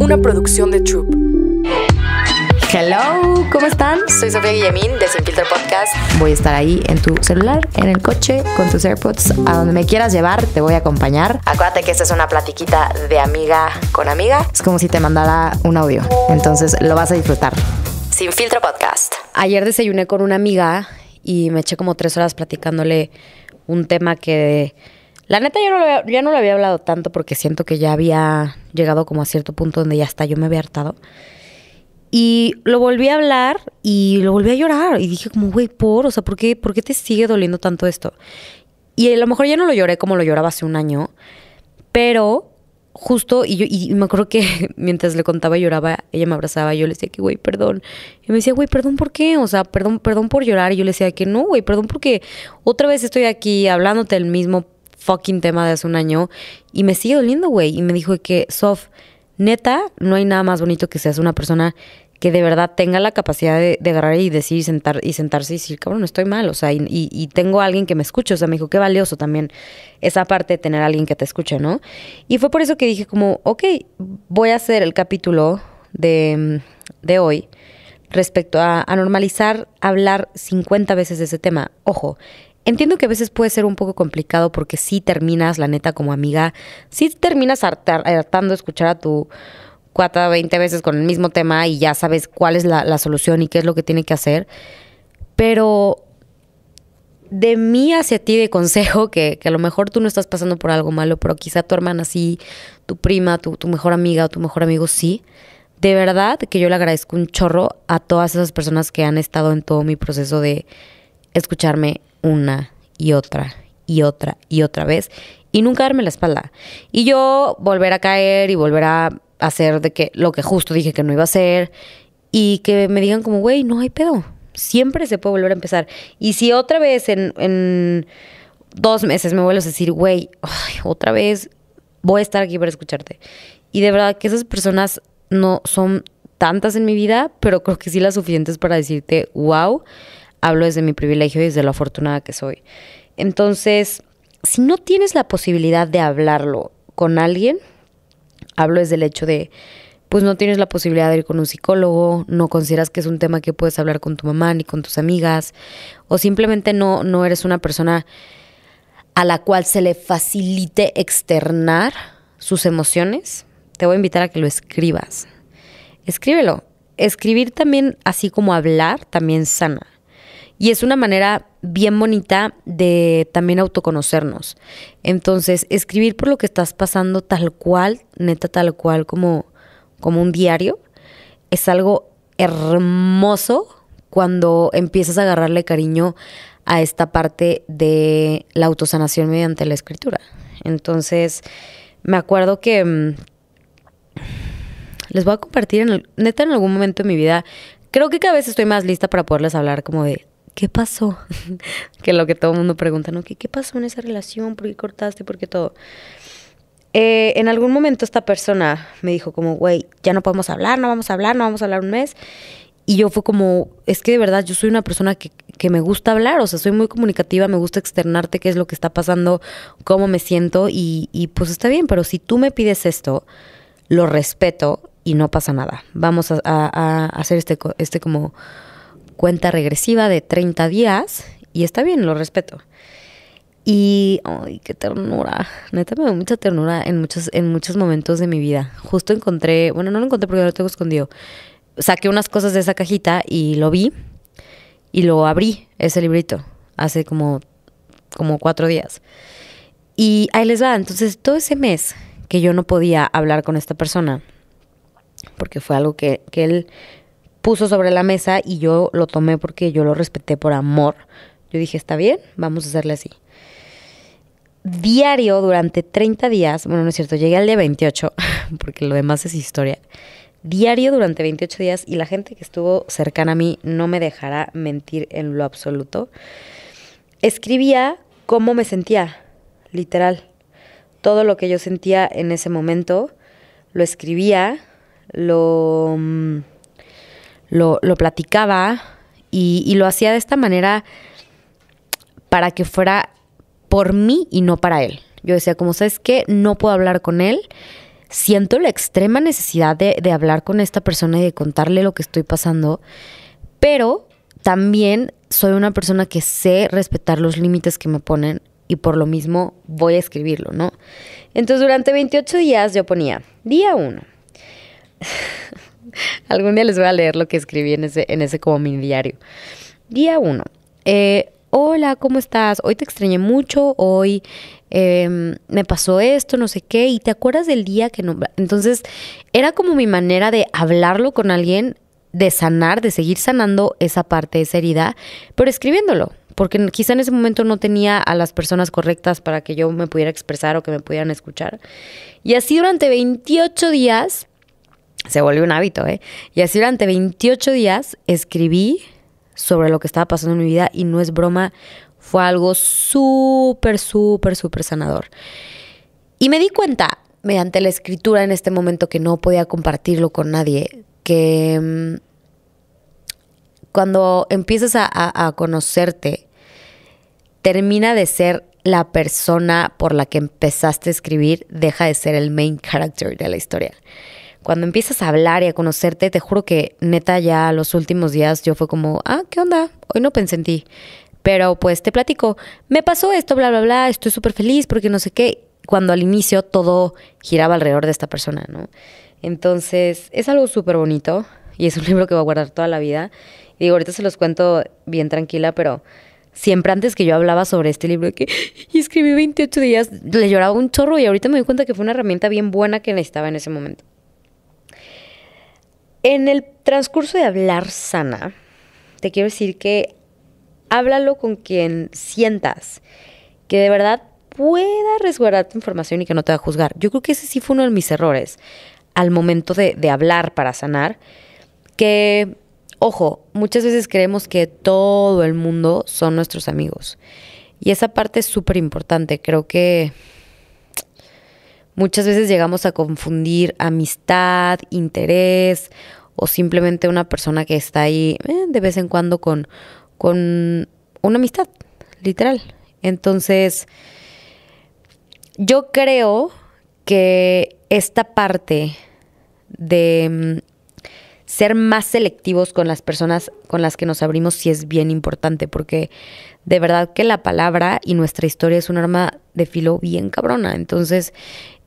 una producción de Troop. Hello, ¿cómo están? Soy Sofía Guillemín de Sin Filtro Podcast. Voy a estar ahí en tu celular, en el coche, con tus AirPods, a donde me quieras llevar, te voy a acompañar. Acuérdate que esta es una platiquita de amiga con amiga. Es como si te mandara un audio, entonces lo vas a disfrutar. Sin Filtro Podcast. Ayer desayuné con una amiga y me eché como tres horas platicándole un tema que la neta, yo no, lo ya no lo había hablado tanto porque siento que ya había llegado como a cierto punto donde ya está, yo me había hartado. Y lo volví a hablar y lo volví a llorar. Y dije como, güey, por, o sea, ¿por qué, te sigue doliendo tanto esto? Y a lo mejor ya no lo lloré como lo lloraba hace un año, pero justo, y yo y me acuerdo que mientras le contaba y lloraba, ella me abrazaba y yo le decía que, güey, perdón. Y me decía, güey, perdón, ¿por qué? O sea, perdón, perdón por llorar. Y yo le decía que no, güey, perdón porque otra vez estoy aquí hablándote el mismo fucking tema de hace un año y me sigue doliendo, güey. Y me dijo que, Sof, neta, no hay nada más bonito que seas una persona que de verdad tenga la capacidad de, agarrar y decir y, sentar, y sentarse y decir, cabrón, estoy mal, o sea, y, tengo a alguien que me escuche, o sea, me dijo, qué valioso también esa parte de tener a alguien que te escuche, ¿no? Y fue por eso que dije como, ok, voy a hacer el capítulo de, de hoy respecto a, a normalizar hablar 50 veces de ese tema. Ojo, Entiendo que a veces puede ser un poco complicado porque sí terminas, la neta, como amiga, sí terminas hartando escuchar a tu cuata 20 veces con el mismo tema y ya sabes cuál es la, solución y qué es lo que tiene que hacer. Pero de mí hacia ti de consejo, que, a lo mejor tú no estás pasando por algo malo, pero quizá tu hermana sí, tu prima, tu, tu mejor amiga o tu mejor amigo sí. De verdad que yo le agradezco un chorro a todas esas personas que han estado en todo mi proceso de escucharme, una y otra y otra y otra vez y nunca darme la espalda. Y yo volver a caer y volver a hacer de que lo que justo dije que no iba a hacer y que me digan como, güey, no hay pedo. Siempre se puede volver a empezar. Y si otra vez en, en dos meses me vuelves a decir, güey, otra vez voy a estar aquí para escucharte. Y de verdad que esas personas no son tantas en mi vida, pero creo que sí las suficientes para decirte, wow, hablo desde mi privilegio y desde lo afortunada que soy. Entonces, si no tienes la posibilidad de hablarlo con alguien, hablo desde el hecho de, pues no tienes la posibilidad de ir con un psicólogo, no consideras que es un tema que puedes hablar con tu mamá ni con tus amigas, o simplemente no, no eres una persona a la cual se le facilite externar sus emociones, te voy a invitar a que lo escribas. Escríbelo. Escribir también, así como hablar, también sana. Y es una manera bien bonita de también autoconocernos. Entonces, escribir por lo que estás pasando tal cual, neta tal cual como, como un diario, es algo hermoso cuando empiezas a agarrarle cariño a esta parte de la autosanación mediante la escritura. Entonces, me acuerdo que mm, les voy a compartir, en neta, en algún momento de mi vida, creo que cada vez estoy más lista para poderles hablar como de ¿qué pasó? que lo que todo el mundo pregunta, ¿no? ¿Qué, ¿Qué pasó en esa relación? ¿Por qué cortaste? ¿Por qué todo? Eh, en algún momento esta persona me dijo como, güey, ya no podemos hablar, no vamos a hablar, no vamos a hablar un mes. Y yo fue como, es que de verdad yo soy una persona que, me gusta hablar, o sea, soy muy comunicativa, me gusta externarte qué es lo que está pasando, cómo me siento y, pues está bien, pero si tú me pides esto, lo respeto y no pasa nada. Vamos a, a hacer este, este como cuenta regresiva de 30 días y está bien, lo respeto. Y, ay, qué ternura. Neta, me dio mucha ternura en muchos, en muchos momentos de mi vida. Justo encontré, bueno, no lo encontré porque lo tengo escondido. Saqué unas cosas de esa cajita y lo vi y lo abrí, ese librito, hace como, como cuatro días. Y ahí les va. Entonces, todo ese mes que yo no podía hablar con esta persona, porque fue algo que, que él puso sobre la mesa y yo lo tomé porque yo lo respeté por amor. Yo dije, está bien, vamos a hacerle así. Diario durante 30 días, bueno, no es cierto, llegué al día 28, porque lo demás es historia. Diario durante 28 días y la gente que estuvo cercana a mí no me dejará mentir en lo absoluto. Escribía cómo me sentía, literal. Todo lo que yo sentía en ese momento, lo escribía, lo mm, lo, platicaba y, lo hacía de esta manera para que fuera por mí y no para él. Yo decía, como sabes que no puedo hablar con él, siento la extrema necesidad de, de hablar con esta persona y de contarle lo que estoy pasando, pero también soy una persona que sé respetar los límites que me ponen y por lo mismo voy a escribirlo, ¿no? Entonces durante 28 días yo ponía, día 1, Algún día les voy a leer lo que escribí en ese, en ese como mi diario. Día 1. Eh, hola, ¿cómo estás? Hoy te extrañé mucho, hoy em, me pasó esto, no sé qué, y te acuerdas del día que no... Entonces, era como mi manera de hablarlo con alguien, de sanar, de seguir sanando esa parte, esa herida, pero escribiéndolo, porque quizá en ese momento no tenía a las personas correctas para que yo me pudiera expresar o que me pudieran escuchar. Y así durante 28 días se volvió un hábito, ¿eh? Y así durante 28 días escribí sobre lo que estaba pasando en mi vida y no es broma, fue algo súper, súper, súper sanador. Y me di cuenta, mediante la escritura en este momento, que no podía compartirlo con nadie, que mm, cuando empiezas a, conocerte, termina de ser la persona por la que empezaste a escribir, deja de ser el main character de la historia cuando empiezas a hablar y a conocerte, te juro que neta ya los últimos días yo fue como, ah, ¿qué onda? Hoy no pensé en ti. Pero pues te platico, me pasó esto, bla, bla, bla, estoy súper feliz porque no sé qué. Cuando al inicio todo giraba alrededor de esta persona, ¿no? Entonces es algo súper bonito y es un libro que voy a guardar toda la vida. Y digo, ahorita se los cuento bien tranquila, pero siempre antes que yo hablaba sobre este libro que y escribí 28 días, le lloraba un chorro y ahorita me doy cuenta que fue una herramienta bien buena que necesitaba en ese momento. En el transcurso de hablar sana, te quiero decir que háblalo con quien sientas que de verdad pueda resguardar tu información y que no te va a juzgar. Yo creo que ese sí fue uno de mis errores al momento de, hablar para sanar, que, ojo, muchas veces creemos que todo el mundo son nuestros amigos. Y esa parte es súper importante. Creo que Muchas veces llegamos a confundir amistad, interés o simplemente una persona que está ahí eh, de vez en cuando con, con una amistad, literal. Entonces, yo creo que esta parte de mm, ser más selectivos con las personas con las que nos abrimos sí es bien importante, porque de verdad que la palabra y nuestra historia es un arma de filo bien cabrona. Entonces,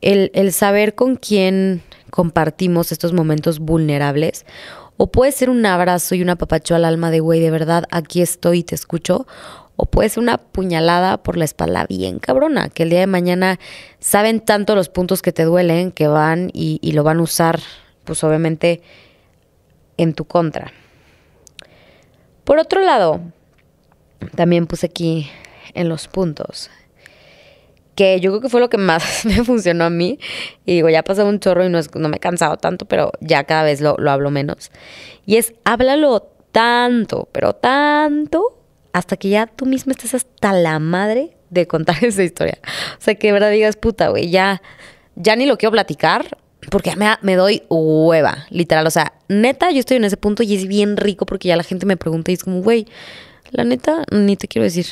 el, saber con quién compartimos estos momentos vulnerables, o puede ser un abrazo y una papacho al alma de, güey, de verdad, aquí estoy y te escucho, o puede ser una puñalada por la espalda bien cabrona, que el día de mañana saben tanto los puntos que te duelen que van y, y lo van a usar, pues obviamente en tu contra. Por otro lado, también puse aquí en los puntos, que yo creo que fue lo que más me funcionó a mí. Y digo, ya pasé un chorro y no, me he cansado tanto, pero ya cada vez lo, hablo menos. Y es, háblalo tanto, pero tanto, hasta que ya tú misma estés hasta la madre de contar esa historia. O sea, que de verdad digas, puta, güey, ya, ya ni lo quiero platicar, porque me, me doy hueva, literal. O sea, neta, yo estoy en ese punto y es bien rico porque ya la gente me pregunta y es como, güey, la neta, ni te quiero decir.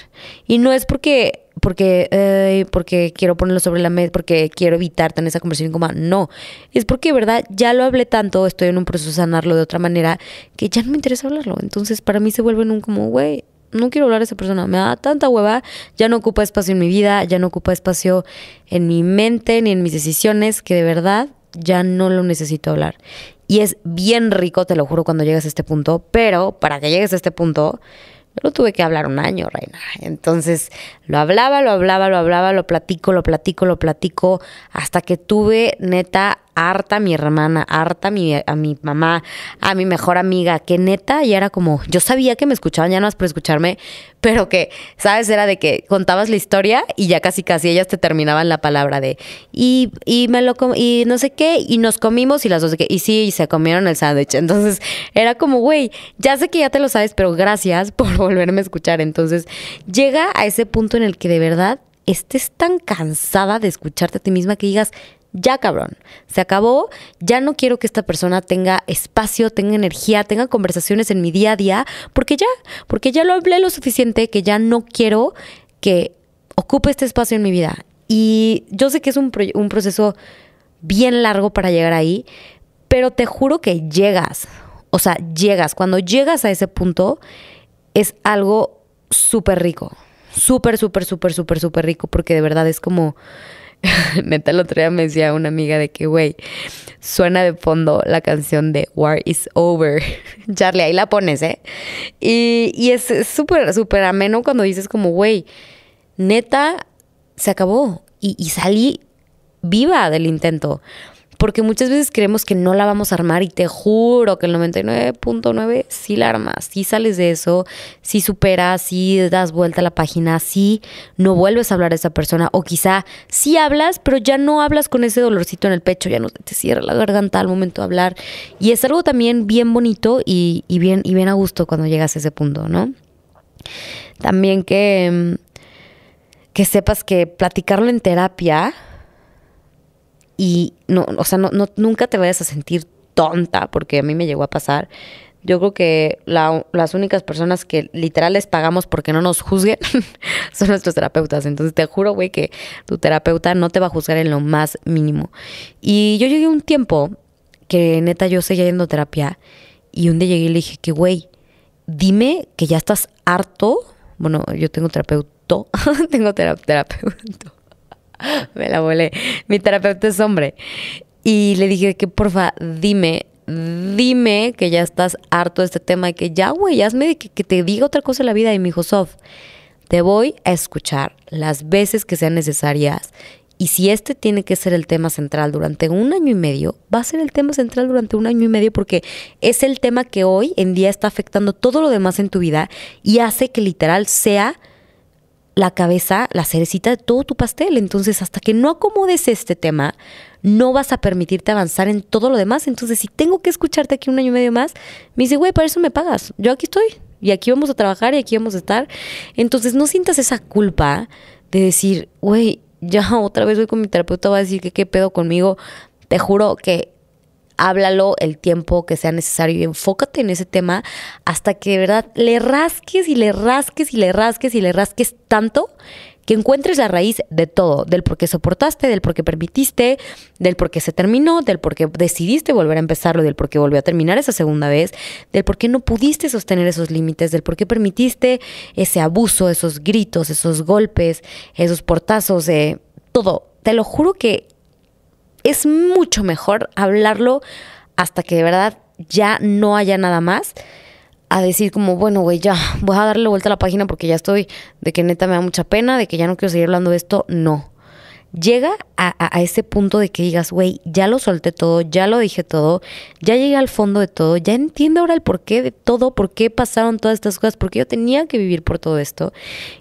Y no es porque porque, eh, porque quiero ponerlo sobre la mesa, porque quiero evitar tan esa conversación como, no, es porque, ¿verdad? Ya lo hablé tanto, estoy en un proceso de sanarlo de otra manera, que ya no me interesa hablarlo. Entonces, para mí se vuelve en un como, güey, no quiero hablar a esa persona, me da tanta hueva, ya no ocupa espacio en mi vida, ya no ocupa espacio en mi mente ni en mis decisiones, que de verdad ya no lo necesito hablar. Y es bien rico, te lo juro, cuando llegas a este punto, pero para que llegues a este punto, yo lo tuve que hablar un año, reina. Entonces, lo hablaba, lo hablaba, lo hablaba, lo platico, lo platico, lo platico, hasta que tuve neta harta mi hermana, harta a mi, mamá, a mi mejor amiga, que neta y era como, yo sabía que me escuchaban ya no es por escucharme, pero que, ¿sabes? Era de que contabas la historia y ya casi casi ellas te terminaban la palabra de, y, me lo, y no sé qué, y nos comimos y las dos y sí, y se comieron el sándwich. Entonces era como, güey, ya sé que ya te lo sabes, pero gracias por volverme a escuchar. Entonces llega a ese punto en el que de verdad estés tan cansada de escucharte a ti misma que digas, ya cabrón, se acabó, ya no quiero que esta persona tenga espacio, tenga energía, tenga conversaciones en mi día a día, porque ya, porque ya lo hablé lo suficiente que ya no quiero que ocupe este espacio en mi vida. Y yo sé que es un, un proceso bien largo para llegar ahí, pero te juro que llegas, o sea, llegas, cuando llegas a ese punto es algo súper rico, súper, súper, súper, súper, súper rico, porque de verdad es como Neta, el otro día me decía una amiga de que, güey, suena de fondo la canción de War is Over. Charlie, ahí la pones, ¿eh? Y, es súper, súper ameno cuando dices como, güey, neta, se acabó. Y, y salí viva del intento porque muchas veces creemos que no la vamos a armar y te juro que el 99.9 sí la armas, sí sales de eso, sí superas, sí das vuelta a la página, sí no vuelves a hablar a esa persona o quizá sí hablas, pero ya no hablas con ese dolorcito en el pecho, ya no te cierra la garganta al momento de hablar y es algo también bien bonito y, bien, y bien a gusto cuando llegas a ese punto, ¿no? También que, que sepas que platicarlo en terapia y no, o sea, no, nunca te vayas a sentir tonta, porque a mí me llegó a pasar. Yo creo que las únicas personas que literal les pagamos porque no nos juzguen son nuestros terapeutas. Entonces te juro, güey, que tu terapeuta no te va a juzgar en lo más mínimo. Y yo llegué un tiempo que neta yo seguía yendo a terapia y un día llegué y le dije que, güey, dime que ya estás harto. Bueno, yo tengo terapeuta, tengo terapeuta me la volé. Mi terapeuta es hombre. Y le dije que porfa, dime, dime que ya estás harto de este tema y que ya, güey, hazme que, que te diga otra cosa en la vida. Y me dijo, Sof, te voy a escuchar las veces que sean necesarias. Y si este tiene que ser el tema central durante un año y medio, va a ser el tema central durante un año y medio porque es el tema que hoy en día está afectando todo lo demás en tu vida y hace que literal sea la cabeza, la cerecita de todo tu pastel. Entonces, hasta que no acomodes este tema, no vas a permitirte avanzar en todo lo demás. Entonces, si tengo que escucharte aquí un año y medio más, me dice, güey, para eso me pagas. Yo aquí estoy. Y aquí vamos a trabajar y aquí vamos a estar. Entonces, no sientas esa culpa de decir, güey, ya otra vez voy con mi terapeuta, va a decir que qué pedo conmigo. Te juro que háblalo el tiempo que sea necesario y enfócate en ese tema hasta que de verdad le rasques y le rasques y le rasques y le rasques tanto que encuentres la raíz de todo, del por qué soportaste, del por qué permitiste, del por qué se terminó, del por qué decidiste volver a empezarlo, del por qué volvió a terminar esa segunda vez, del por qué no pudiste sostener esos límites, del por qué permitiste ese abuso, esos gritos, esos golpes, esos portazos, de eh, todo. Te lo juro que es mucho mejor hablarlo hasta que de verdad ya no haya nada más a decir como, bueno, güey, ya, voy a darle vuelta a la página porque ya estoy, de que neta me da mucha pena, de que ya no quiero seguir hablando de esto, no. Llega a, ese punto de que digas, güey, ya lo solté todo, ya lo dije todo, ya llegué al fondo de todo, ya entiendo ahora el porqué de todo, por qué pasaron todas estas cosas, por qué yo tenía que vivir por todo esto.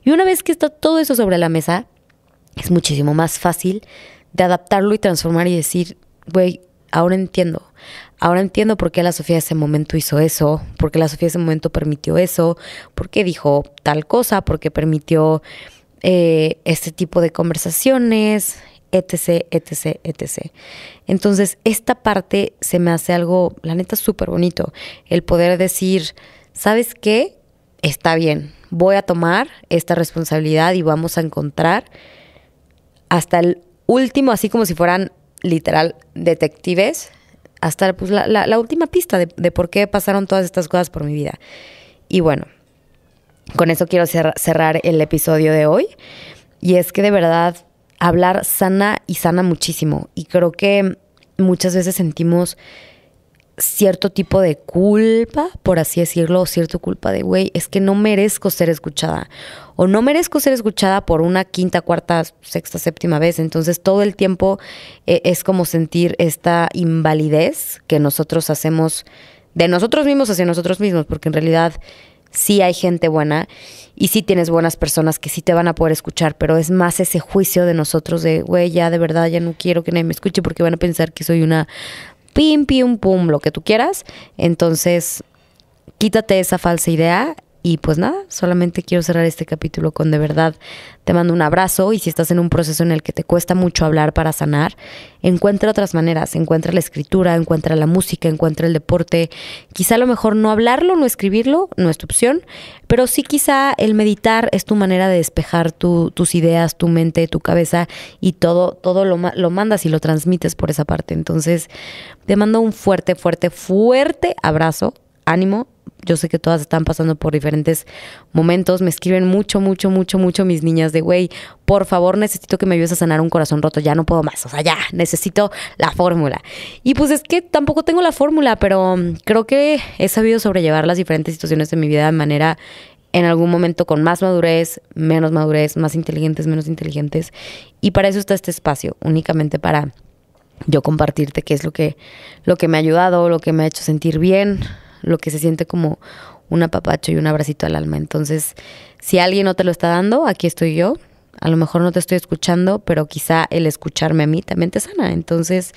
Y una vez que está todo eso sobre la mesa, es muchísimo más fácil de adaptarlo y transformar y decir, güey, ahora entiendo. Ahora entiendo por qué la Sofía ese momento hizo eso, por qué la Sofía ese momento permitió eso, por qué dijo tal cosa, por qué permitió eh, este tipo de conversaciones, etc., etc., etc. Entonces, esta parte se me hace algo, la neta, súper bonito. El poder decir, ¿sabes qué? Está bien, voy a tomar esta responsabilidad y vamos a encontrar hasta el último, así como si fueran literal detectives, hasta pues, la, última pista de, por qué pasaron todas estas cosas por mi vida. Y bueno, con eso quiero cerrar el episodio de hoy. Y es que de verdad hablar sana y sana muchísimo. Y creo que muchas veces sentimos cierto tipo de culpa, por así decirlo, o cierta culpa de, güey, es que no merezco ser escuchada. O no merezco ser escuchada por una quinta, cuarta, sexta, séptima vez. Entonces todo el tiempo eh, es como sentir esta invalidez que nosotros hacemos de nosotros mismos hacia nosotros mismos, porque en realidad sí hay gente buena y sí tienes buenas personas que sí te van a poder escuchar, pero es más ese juicio de nosotros de, güey, ya de verdad, ya no quiero que nadie me escuche porque van a pensar que soy una pim, pim, pum, lo que tú quieras. Entonces, quítate esa falsa idea y pues nada, solamente quiero cerrar este capítulo con de verdad te mando un abrazo y si estás en un proceso en el que te cuesta mucho hablar para sanar, encuentra otras maneras, encuentra la escritura, encuentra la música, encuentra el deporte. Quizá a lo mejor no hablarlo, no escribirlo, no es tu opción, pero sí quizá el meditar es tu manera de despejar tus ideas, tu mente, tu cabeza y todo, todo lo, lo mandas y lo transmites por esa parte. Entonces te mando un fuerte, fuerte, fuerte abrazo, ánimo yo sé que todas están pasando por diferentes momentos. Me escriben mucho, mucho, mucho, mucho mis niñas de, güey, por favor necesito que me ayudes a sanar un corazón roto, ya no puedo más, o sea, ya necesito la fórmula. Y pues es que tampoco tengo la fórmula, pero mm, creo que he sabido sobrellevar las diferentes situaciones de mi vida de manera en algún momento con más madurez, menos madurez, más inteligentes, menos inteligentes. Y para eso está este espacio, únicamente para yo compartirte qué es lo que, lo que me ha ayudado, lo que me ha hecho sentir bien, lo que se siente como un apapacho y un abracito al alma. Entonces, si alguien no te lo está dando, aquí estoy yo. A lo mejor no te estoy escuchando, pero quizá el escucharme a mí también te sana. Entonces,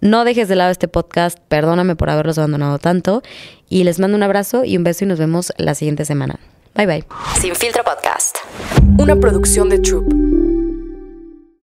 no dejes de lado este podcast. Perdóname por haberlos abandonado tanto. Y les mando un abrazo y un beso y nos vemos la siguiente semana. Bye bye. Sin filtro podcast. Una producción de Troop.